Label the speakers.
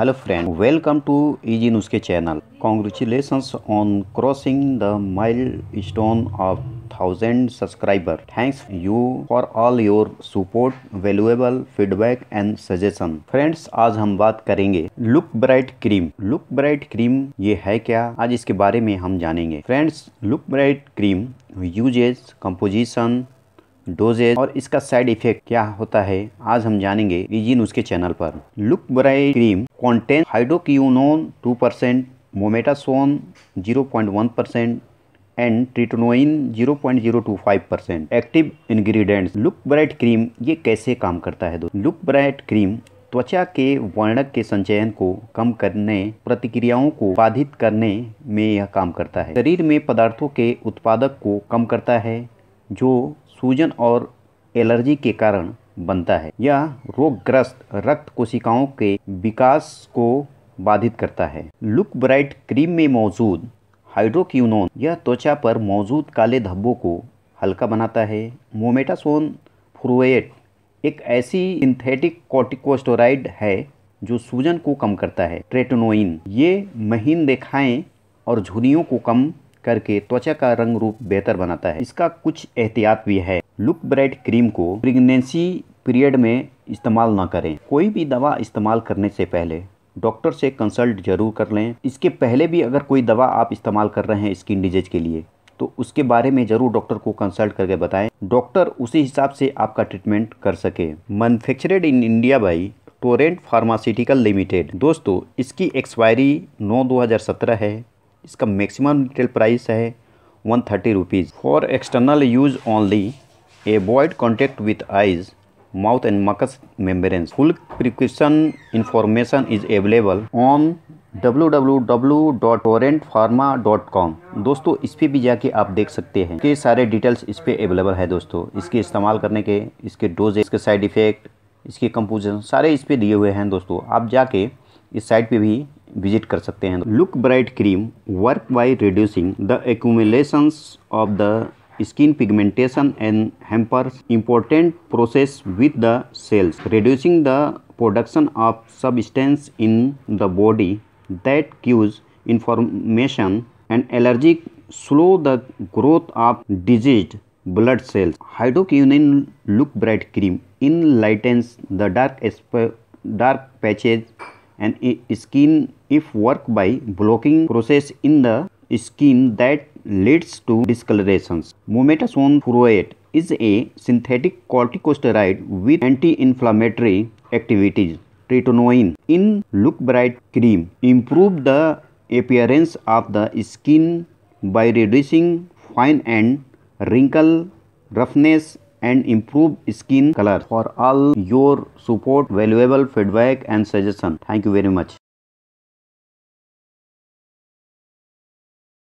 Speaker 1: Hello friend welcome to Easy News के channel congratulation on crossing the milestone of thousand subscriber thanks you for all your support valuable feedback and suggestion friends आज हम बात करेंगे look bright cream look bright cream ये है क्या आज इसके बारे में हम जानेंगे friends look bright cream usages composition dosages और इसका साइड इफेक्ट क्या होता है आज हम जानेंगे इजी उसके चैनल पर look bright cream contain hydroquinone two percent mometasone zero point one percent and tretinoin zero point zero two five percent active ingredients look bright cream ये कैसे काम करता है दोस्तों लुक ब्राइट क्रीम त्वचा के वर्णक के संचयन को कम करने प्रतिक्रियाओं को बाधित करने में यह काम करता है शरीर में पदार्थों के उत्पादक को कम करता है जो सूजन और एलर्जी के कारण बनता है यह रोगग्रस्त रक्त कोशिकाओं के विकास को बाधित करता है लुक ब्राइट क्रीम में मौजूद हाइड्रोक्यूनोन यह त्वचा पर मौजूद काले धब्बों को हल्का बनाता है मोमेटासोन फ्रोएट एक ऐसी सिंथेटिक कॉटिकोस्टोराइड है जो सूजन को कम करता है ट्रेटोनोइन ये महीन रेखाएँ और झुर्रियों को कम करके त्वचा का रंग रूप बेहतर बनाता है इसका कुछ एहतियात भी है लुक ब्राइट क्रीम को प्रेगनेंसी पीरियड में इस्तेमाल ना करें कोई भी दवा इस्तेमाल करने से पहले डॉक्टर से कंसल्ट जरूर कर लें इसके पहले भी अगर कोई दवा आप इस्तेमाल कर रहे हैं स्किन डिजीज के लिए तो उसके बारे में ज़रूर डॉक्टर को कंसल्ट करके बताएं डॉक्टर उसी हिसाब से आपका ट्रीटमेंट कर सके manufactured in India by Torrent Pharmaceutical Limited दोस्तों इसकी एक्सपायरी नौ दो है इसका मैक्सिमम रिटेल प्राइस है one thirty rupees for external use only avoid contact with eyes mouth and mucous membranes. Full precaution information is available on www.torrentpharma.com दोस्तों इस पर भी जाके आप देख सकते हैं कि सारे डिटेल्स इस पर अवेलेबल है दोस्तों इसके इस्तेमाल करने के इसके डोज इसके साइड इफ़ेक्ट इसके कंपोजिशन सारे इस पर दिए हुए हैं दोस्तों आप जाके इस साइट पे भी विजिट कर सकते हैं look bright cream work by reducing the accumulations of the skin pigmentation and hampers important process with the cells reducing the production of substance in the body that cause information and allergy slow the growth of disease blood cells hydroquinone look bright cream in lightens the dark dark patches and skin if work by blocking process in the skin that leads to discolorations. Mometasone furoate is a synthetic corticosteroid with anti-inflammatory activities. Tretinoin in Look Bright cream improve the appearance of the skin by reducing fine and wrinkle roughness and improve skin color for all your support valuable feedback and suggestion thank you very much